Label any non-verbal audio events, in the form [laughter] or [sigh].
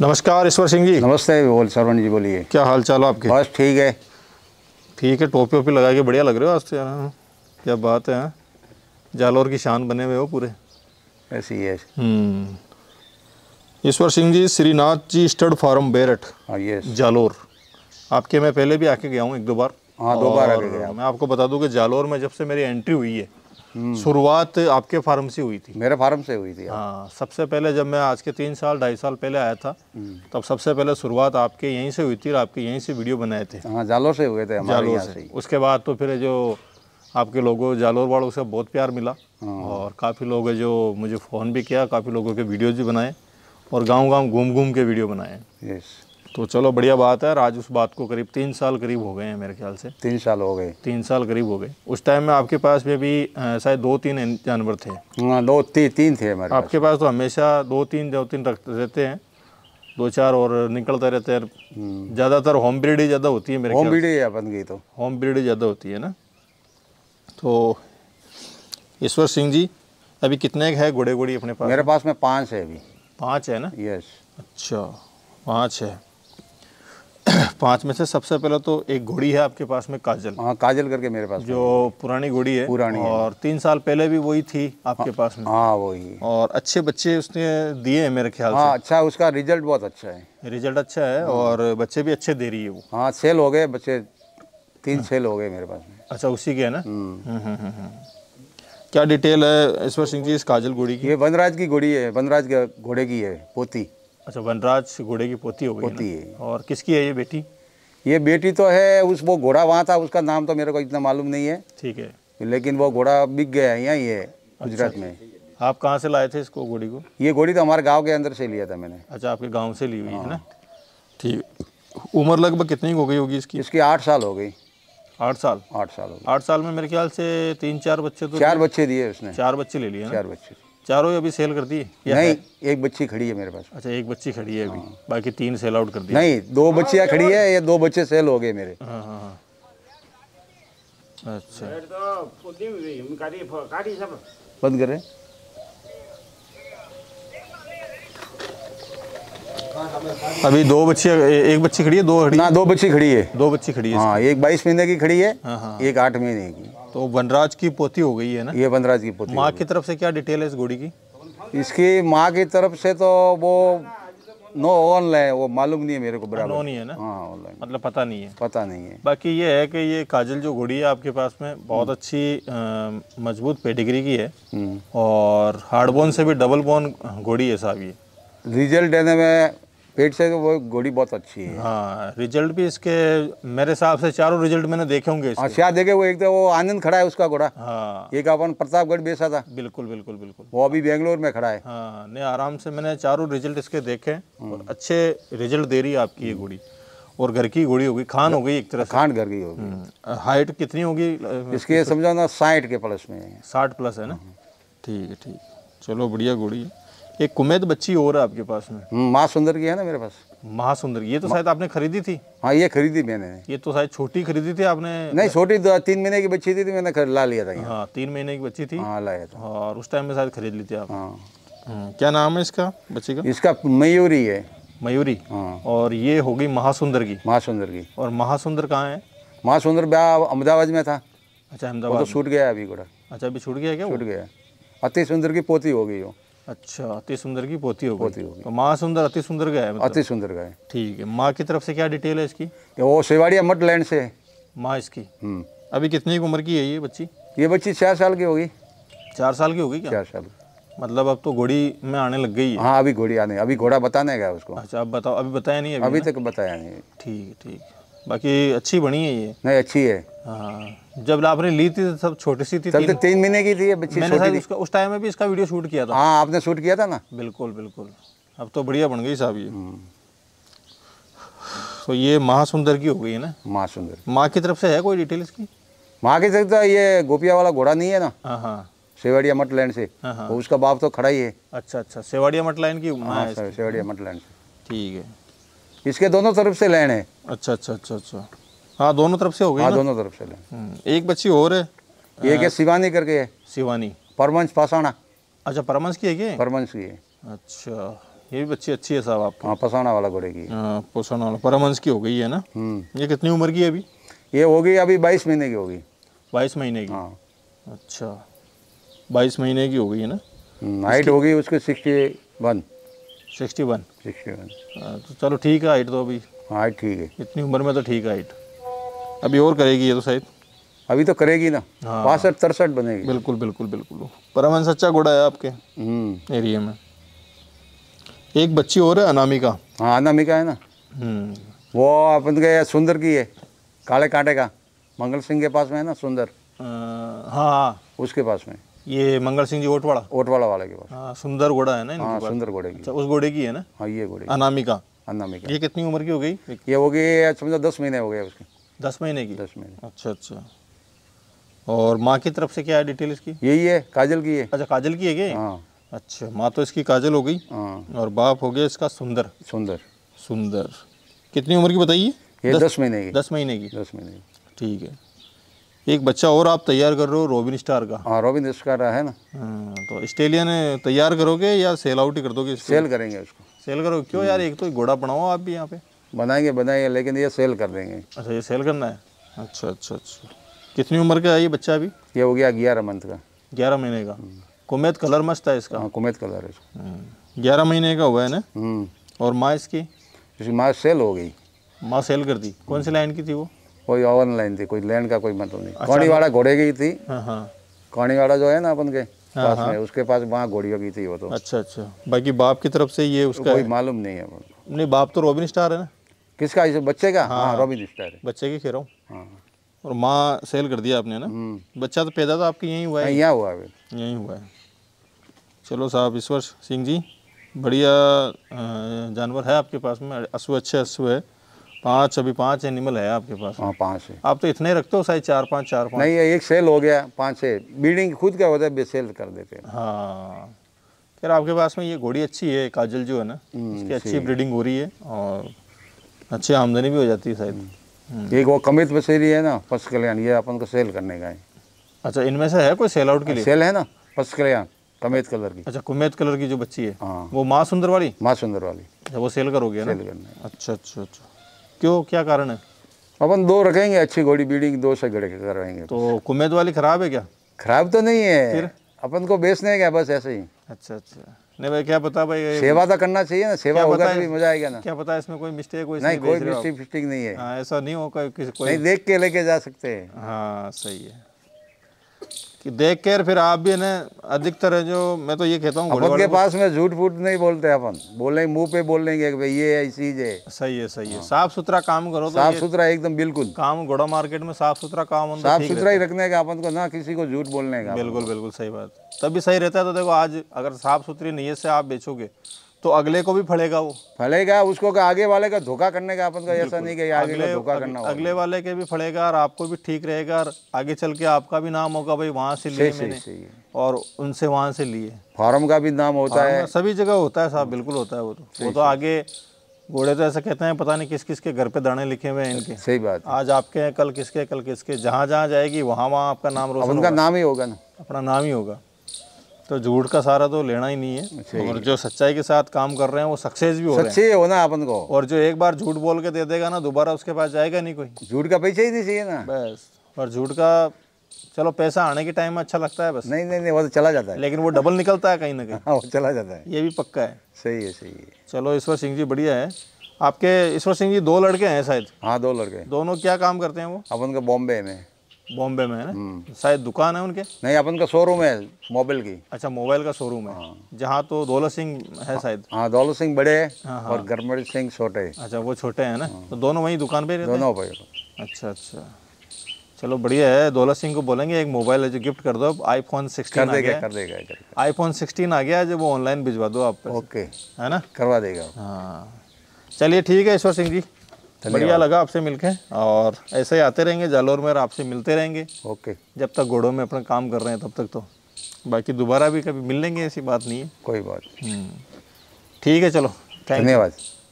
नमस्कार ईश्वर सिंह जी नमस्ते बोल सरवण जी बोलिए क्या हाल चाल आपके बस ठीक है ठीक है टोपी वोपी लगा के बढ़िया लग रहे हो आज से तो यार क्या बात है हाँ। जालौर की शान बने हुए हो पूरे ऐसी है हम्म। ईश्वर सिंह जी श्रीनाथ जी स्टड फार्म बेरठ हाँ, जालौर आपके मैं पहले भी आके गया हूँ एक दो बार हाँ दो बार गया मैं आपको बता दूँ कि जालौर में जब से मेरी एंट्री हुई है हम्म। शुरुआत आपके फार्म से हुई थी मेरे फार्म से हुई थी हाँ।, हाँ सबसे पहले जब मैं आज के तीन साल ढाई साल पहले आया था हम्म। तब सबसे पहले शुरुआत आपके यहीं से हुई थी और आपके यहीं से वीडियो बनाए थे हाँ जालोर से हुए थे जालोर से उसके बाद तो फिर जो आपके लोगों जालोर वालों से बहुत प्यार मिला हाँ। और काफ़ी लोग जो मुझे फ़ोन भी किया काफ़ी लोगों के वीडियोज़ भी बनाए और गाँव गाँव घूम घूम के वीडियो बनाए यस तो चलो बढ़िया बात है आज उस बात को करीब तीन साल करीब हो गए हैं मेरे ख्याल से तीन साल हो गए तीन साल करीब हो गए उस टाइम में आपके पास में भी शायद दो तीन जानवर थे हाँ, दो ती, तीन थे मेरे आपके पास तो हमेशा दो तीन दो तीन रख रहते हैं दो चार और निकलते रहते हैं ज़्यादातर होम ब्रीड ही ज़्यादा होती है मेरे होम ब्रीड बन गई तो होम ब्रीड ही ज़्यादा होती है ना तो ईश्वर सिंह जी अभी कितने है घोड़े घोड़ी अपने पास मेरे पास में पाँच है अभी पाँच है ना यस अच्छा पाँच है पांच में से सबसे पहले तो एक घोड़ी है आपके पास में काजल हाँ काजल करके मेरे पास जो पुरानी घोड़ी है पुरानी और है। तीन साल पहले भी वही थी आपके हाँ, पास में हाँ वही और अच्छे बच्चे उसने दिए हैं मेरे ख्याल हाँ, से अच्छा उसका रिजल्ट बहुत अच्छा है रिजल्ट अच्छा है हाँ। और बच्चे भी अच्छे दे रही है वो हाँ सेल हो गए बच्चे तीन सेल हो गए मेरे पास में अच्छा उसी के है ना हम्म। हम्म, हम्म, क्या डिटेल है ईश्वर सिंह जी इस काजल घोड़ी की ये वनराज की घोड़ी है वनराज घोड़े की है पोती अच्छा वनराज घोड़े की पोती हो गई पोती है और किसकी है ये बेटी ये बेटी तो है उस वो घोड़ा वहाँ था उसका नाम तो मेरे को इतना मालूम नहीं है ठीक है लेकिन वो घोड़ा बिक गया है यहाँ अच्छा, ये गुजरात अच्छा। में आप कहाँ से लाए थे इसको घोड़ी को ये घोड़ी तो हमारे गाँव के अंदर से लिया था मैंने अच्छा आपके गाँव से ली हुई है ना हाँ। ठीक उम्र लगभग कितनी हो गई होगी इसकी इसकी आठ साल हो गई आठ साल आठ साल आठ साल में मेरे ख्याल से तीन चार बच्चे तो चार बच्चे दिए उसने चार बच्चे ले लिए चार बच्चे चारों अभी सेल कर दी नहीं है? एक बच्ची खड़ी है मेरे पास अच्छा एक बच्ची खड़ी है अभी हाँ। बाकी तीन सेल आउट कर दी नहीं दो बच्चियाँ खड़ी है या दो बच्चे सेल हो गए मेरे हाँ, हाँ, हाँ। अच्छा बंद करें अभी दो बच्ची एक बच्ची खड़ी है दो खड़ी ना दो बच्ची खड़ी है दो बच्ची खड़ी है हाँ एक बाईस महीने की खड़ी है एक आठ महीने की तो वनराज की पोती हो गई है ना ये वनराज की पोती माँ की तरफ से क्या डिटेल है इस घोड़ी की इसकी माँ की तरफ से तो वो नो ऑनलाइन वो मालूम नहीं है मेरे को बराबर नहीं है ना हाँ ऑनलाइन मतलब पता नहीं है पता नहीं है बाकी ये है कि ये काजल जो घोड़ी है आपके पास में बहुत हम्म। अच्छी मजबूत पेडिग्री की है हम्म। और हार्ड बोन से भी डबल बोन घोड़ी है साहब ये रिजल्ट देने में पेट से तो वो गोली बहुत अच्छी है हाँ रिजल्ट भी इसके मेरे हिसाब से चारों रिजल्ट मैंने देखे होंगे हाँ अच्छा, शायद देखे वो एक तो वो आनंद खड़ा है उसका घोड़ा हाँ एक अपन प्रतापगढ़ बेचा था बिल्कुल बिल्कुल बिल्कुल वो अभी बेंगलोर में खड़ा है हाँ नहीं आराम से मैंने चारों रिजल्ट इसके देखे हम्म। और अच्छे रिजल्ट दे रही है आपकी ये हम्म। घोड़ी और घर की घोड़ी होगी खान हो गई एक तरह खान घर की होगी हाइट हम्म, कितनी होगी इसके समझा ना साठ के प्लस में साठ प्लस है ना ठीक है ठीक चलो बढ़िया घोड़ी है एक कुमेद बच्ची और आपके पास में महासुंदर हम्म, की है ना मेरे पास महासुंदर ये तो शायद आपने खरीदी थी हाँ ये खरीदी मैंने ये तो शायद छोटी खरीदी थी आपने नहीं छोटी दो तीन महीने की बच्ची थी थी तो मैंने ला लिया था हाँ तीन महीने की बच्ची थी हाँ लाया था और उस टाइम में शायद खरीद ली थी आप हाँ। हम्म, क्या नाम है इसका बच्ची का इसका मयूरी है मयूरी हाँ और ये होगी महासुंदर की महासुंदर की और महासुंदर कहाँ है महासुंदर ब्याह अहमदाबाद में था अच्छा अहमदाबाद तो छूट गया अभी घोड़ा अच्छा अभी छूट गया क्या छूट गया अति सुंदर की पोती हो गई हो अच्छा अति सुंदर की पोती होगी पोती होगी तो माँ सुंदर अति सुंदर गाय मतलब? अति सुंदर गाय ठीक है माँ की तरफ से क्या डिटेल है इसकी वो सेवाड़िया मठ लैंड से है माँ इसकी हम्म। अभी कितनी उम्र की है ये बच्ची ये बच्ची चार साल की होगी चार साल की होगी क्या चार साल मतलब अब तो घोड़ी में आने लग गई है हाँ अभी घोड़ी आने अभी घोड़ा बताने गया उसको अच्छा अब बताओ अभी बताया नहीं अभी, अभी तक बताया नहीं ठीक ठीक बाकी अच्छी बनी है ये नहीं अच्छी है हाँ जब आपने ली थी तो सब छोटी सी थी सब तो तीन महीने की थी बच्ची मैंने थी। उसका उस टाइम में भी इसका वीडियो शूट किया था हाँ आपने शूट किया था ना बिल्कुल बिल्कुल अब तो बढ़िया बन गई साहब ये हम्म। तो ये महासुंदर की हो गई है ना महासुंदर माँ की तरफ से है कोई डिटेल इसकी माँ की तरफ तो ये गोपिया वाला घोड़ा नहीं है ना हाँ, हाँ। सेवाड़िया मठ लाइन से हाँ, हाँ। तो उसका बाप तो खड़ा ही है अच्छा अच्छा सेवाड़िया मठ लाइन की सेवाड़िया मठ लाइन से ठीक है इसके दोनों तरफ से लेने अच्छा अच्छा अच्छा अच्छा हाँ दोनों तरफ से हो गई हाँ दोनों तरफ से लेन हम्म, एक बच्ची और है ये क्या शिवानी करके है शिवानी परमंश पासाणा अच्छा परमंश की है क्या परमंश की है अच्छा ये भी बच्ची अच्छी है साहब आप हाँ पसाना वाला घोड़े की हाँ, पसाना वाला परमंश की हो गई है ना हम्म। ये कितनी उम्र की है अभी ये हो गई अभी बाईस महीने की होगी बाईस महीने की हाँ अच्छा बाईस महीने की हो गई है ना हाइट हम्म, होगी उसकी sixty one sixty one sixty one हाँ, तो चलो ठीक है हाइट तो अभी हाइट ठीक है इतनी उम्र में तो ठीक है हाइट अभी और करेगी ये तो शायद अभी तो करेगी ना हाँ बासठ तिरसठ बनेगी बिल्कुल बिल्कुल बिल्कुल परमन सच्चा घोड़ा है आपके हम्म। एरिया में एक बच्ची और है अनामिका हाँ अनामिका है ना हम्म। वो अपन के सुंदर की है काले कांटे का मंगल सिंह के पास में है ना सुंदर हाँ, हाँ, हाँ। उसके पास में ये मंगल सिंह जी ओटवाड़ा ओटवाड़ा वाले के पास हाँ, सुंदर घोड़ा है ना हाँ, सुंदर घोड़े की अच्छा, उस घोड़े की है ना हाँ ये घोड़े अनामिका अनामिका ये कितनी उम्र की हो गई ये हो गई समझो दस महीने हो गए उसके दस महीने की दस महीने अच्छा अच्छा और माँ की तरफ से क्या है डिटेल इसकी यही है काजल की है अच्छा काजल की है क्या हाँ। अच्छा माँ तो इसकी काजल हो गई और बाप हो गया इसका सुंदर सुंदर सुंदर कितनी उम्र की बताइए ये दस महीने की दस महीने की दस महीने की ठीक है एक बच्चा और आप तैयार कर रहे हो रोबिन स्टार का हाँ रोबिन स्टार है ना हाँ, तो ने तैयार करोगे या सेल आउट ही कर दोगे सेल करेंगे उसको सेल करोगे क्यों यार एक तो घोड़ा बनाओ आप भी यहाँ पे बनाएंगे बनाएंगे लेकिन ये सेल कर देंगे अच्छा ये सेल करना है अच्छा अच्छा अच्छा कितनी उम्र का है ये बच्चा अभी ये हो गया ग्यारह मंथ का ग्यारह महीने का कुमेत कलर मस्त है इसका हाँ कुमेत कलर है हाँ, ग्यारह महीने का हुआ है ना हम्म। और माँ इसकी माँ सेल हो गई माँ सेल कर दी कौन सी लाइन की थी वो कोई ओवन लाइन थी कोई लैंड का कोई मतलब नहीं अच्छा, कौड़ीवाड़ा घोड़े की थी हाँ, हाँ। कौड़ीवाड़ा जो है ना अपन के हाँ, पास में उसके पास वहाँ घोड़ियों की थी वो तो अच्छा अच्छा बाकी बाप की तरफ से ये उसका कोई मालूम नहीं है नहीं बाप तो रोबिन स्टार है ना किसका इसे बच्चे का हाँ हाँ, रोबिन स्टार है बच्चे के खेरा हाँ। और माँ सेल कर दिया आपने ना हम्म। बच्चा तो पैदा तो आपके यहीं हुआ है यहाँ हुआ है यहीं हुआ है चलो साहब ईश्वर सिंह जी बढ़िया जानवर है आपके पास में असु अच्छे असु है पाँच अभी पाँच एनिमल है आपके पास हाँ पाँच है आप तो इतने रखते हो साइज चार पाँच चार पाँच नहीं एक सेल हो गया पांच है ब्रीडिंग खुद का होता है सेल कर देते हैं हाँ खैर आपके पास में ये घोड़ी अच्छी है काजल जो है ना हम्म, इसकी अच्छी ब्रीडिंग हो रही है और अच्छी आमदनी भी हो जाती है शायद हम्म। हम्म। एक वो कमित बसेरी है ना पश कल्याण ये अपन को सेल करने का है अच्छा इनमें से है कोई सेल आउट के लिए सेल है ना पश कल्याण कमेत कलर की अच्छा कुमेत कलर की जो बच्ची है हाँ। वो माँ सुंदर वाली माँ सुंदर वाली अच्छा, वो सेल करोगे ना सेल करना अच्छा अच्छा अच्छा क्यों क्या कारण है अपन दो रखेंगे अच्छी घोड़ी बीड़ी दो से घड़े करवाएंगे तो कुमेद वाली खराब है क्या खराब तो नहीं है फिर अपन को बेचने क्या बस ऐसे ही अच्छा अच्छा नहीं भाई क्या पता भाई सेवा तो करना चाहिए ना सेवा होगा तो भी मजा आएगा ना क्या पता इसमें कोई मिस्टेक कोई नहीं कोई मिस्टेक नहीं है आ, हाँ, ऐसा नहीं हो कोई नहीं देख के लेके जा सकते हैं हाँ सही है कि देख कर फिर आप भी ना अधिकतर है जो मैं तो ये कहता हूँ अपन पास में झूठ फूट नहीं बोलते अपन बोलेंगे मुंह पे बोल लेंगे भाई ये है सही है सही है साफ सुथरा काम करो तो साफ सुथरा एकदम बिल्कुल काम घोड़ा मार्केट में साफ सुथरा काम तो साफ सुथरा ही रखने का अपन को ना किसी को झूठ बोलने का बिल्कुल बिल्कुल सही बात तभी सही रहता है तो देखो आज अगर साफ सुथरी नीयत से आप बेचोगे तो अगले को भी फड़ेगा वो फड़ेगा उसको का आगे वाले का धोखा करने का अपन का ऐसा नहीं कि आगे का धोखा करना अगले, अगले वाले के भी फड़ेगा और आपको भी ठीक रहेगा और आगे चल के आपका भी नाम होगा भाई वहाँ से लिए मैंने और उनसे वहाँ से लिए फार्म का भी नाम होता है सभी जगह होता है साहब बिल्कुल होता है वो तो वो तो आगे घोड़े तो ऐसा कहते हैं पता नहीं किस किस के घर पे दाने लिखे हुए हैं इनके सही बात आज आपके हैं कल किसके कल किसके जहाँ जहाँ जाएगी वहाँ वहाँ आपका नाम रोशन उनका नाम ही होगा ना अपना नाम ही होगा तो झूठ का सारा तो लेना ही नहीं है अच्छा, और जो सच्चाई के साथ काम कर रहे हैं वो सक्सेस भी हो रहे हैं होना अपन को और जो एक बार झूठ बोल के दे देगा ना दोबारा उसके पास जाएगा नहीं कोई झूठ का पैसा ही नहीं चाहिए ना बस और झूठ का चलो पैसा आने के टाइम में अच्छा लगता है बस नहीं नहीं नहीं वो तो चला जाता है लेकिन वो डबल निकलता है कहीं ना कहीं [laughs] हाँ, वो चला जाता है ये भी पक्का है सही है सही है चलो ईश्वर सिंह जी बढ़िया है आपके ईश्वर सिंह जी दो लड़के हैं शायद हाँ दो लड़के दोनों क्या काम करते हैं वो अपन को बॉम्बे में बॉम्बे में है ना हम्म। शायद दुकान है उनके नहीं अपन का शोरूम है मोबाइल की अच्छा मोबाइल का शोरूम है हाँ। जहाँ तो दौलत सिंह है हाँ, शायद हाँ दौलत सिंह बड़े हैं हाँ, हाँ। और गरमर सिंह छोटे हैं अच्छा वो छोटे हैं ना हाँ। तो दोनों वहीं दुकान पे रहते दोनों पे अच्छा अच्छा चलो बढ़िया है दौलत सिंह को बोलेंगे एक मोबाइल है जो गिफ्ट कर दो आई फोन सिक्सटीन कर देगा आई फोन सिक्सटीन आ गया जो वो ऑनलाइन भिजवा दो आप ओके है ना करवा देगा हाँ चलिए ठीक है ईश्वर सिंह जी बढ़िया लगा आपसे मिलके और ऐसे ही आते रहेंगे जालोर में और आपसे मिलते रहेंगे ओके जब तक घोड़ों में अपना काम कर रहे हैं तब तक तो बाकी दोबारा भी कभी मिल लेंगे ऐसी बात नहीं है कोई बात हम्म। ठीक है चलो धन्यवाद